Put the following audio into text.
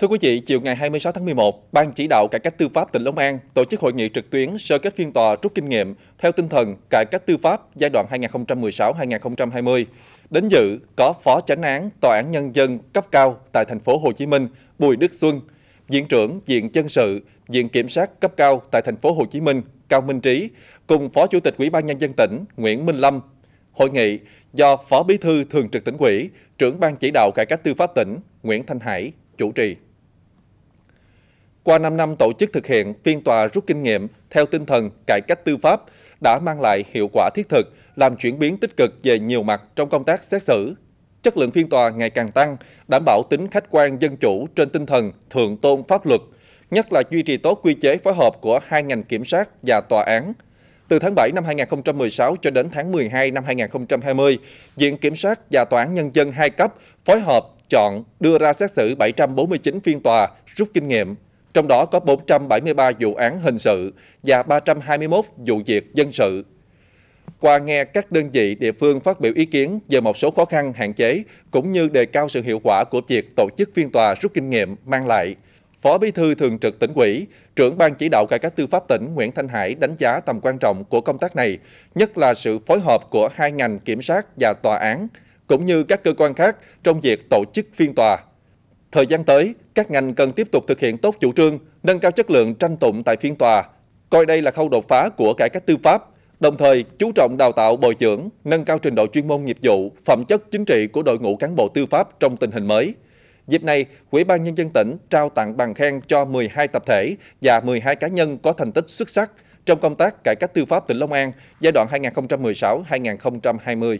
Thưa quý vị, chiều ngày 26 tháng 11, Ban chỉ đạo cải cách tư pháp tỉnh Long An tổ chức hội nghị trực tuyến sơ kết phiên tòa rút kinh nghiệm theo tinh thần cải cách tư pháp giai đoạn 2016-2020. Đến dự có Phó Chánh án Tòa án nhân dân cấp cao tại thành phố Hồ Chí Minh Bùi Đức Xuân, Viện trưởng Viện dân sự, Viện kiểm sát cấp cao tại thành phố Hồ Chí Minh Cao Minh Trí cùng Phó Chủ tịch Ủy ban nhân dân tỉnh Nguyễn Minh Lâm. Hội nghị do Phó Bí thư Thường trực tỉnh ủy, trưởng ban chỉ đạo cải cách tư pháp tỉnh Nguyễn Thanh Hải chủ trì. Qua 5 năm tổ chức thực hiện, phiên tòa rút kinh nghiệm theo tinh thần cải cách tư pháp đã mang lại hiệu quả thiết thực, làm chuyển biến tích cực về nhiều mặt trong công tác xét xử. Chất lượng phiên tòa ngày càng tăng, đảm bảo tính khách quan dân chủ trên tinh thần thượng tôn pháp luật, nhất là duy trì tốt quy chế phối hợp của hai ngành kiểm sát và tòa án. Từ tháng 7 năm 2016 cho đến tháng 12 năm 2020, Viện Kiểm sát và Tòa án Nhân dân hai cấp phối hợp chọn đưa ra xét xử 749 phiên tòa rút kinh nghiệm, trong đó có 473 vụ án hình sự và 321 vụ việc dân sự. Qua nghe các đơn vị địa phương phát biểu ý kiến về một số khó khăn hạn chế cũng như đề cao sự hiệu quả của việc tổ chức phiên tòa rút kinh nghiệm mang lại, Phó Bí thư Thường trực tỉnh ủy, trưởng ban chỉ đạo cải cách tư pháp tỉnh Nguyễn Thanh Hải đánh giá tầm quan trọng của công tác này, nhất là sự phối hợp của hai ngành kiểm sát và tòa án, cũng như các cơ quan khác trong việc tổ chức phiên tòa. Thời gian tới, các ngành cần tiếp tục thực hiện tốt chủ trương, nâng cao chất lượng tranh tụng tại phiên tòa, coi đây là khâu đột phá của cải cách tư pháp, đồng thời chú trọng đào tạo bồi dưỡng, nâng cao trình độ chuyên môn nghiệp vụ, phẩm chất chính trị của đội ngũ cán bộ tư pháp trong tình hình mới. Dịp này, Ủy ban Nhân dân tỉnh trao tặng bằng khen cho 12 tập thể và 12 cá nhân có thành tích xuất sắc trong công tác cải cách tư pháp tỉnh Long An giai đoạn 2016-2020.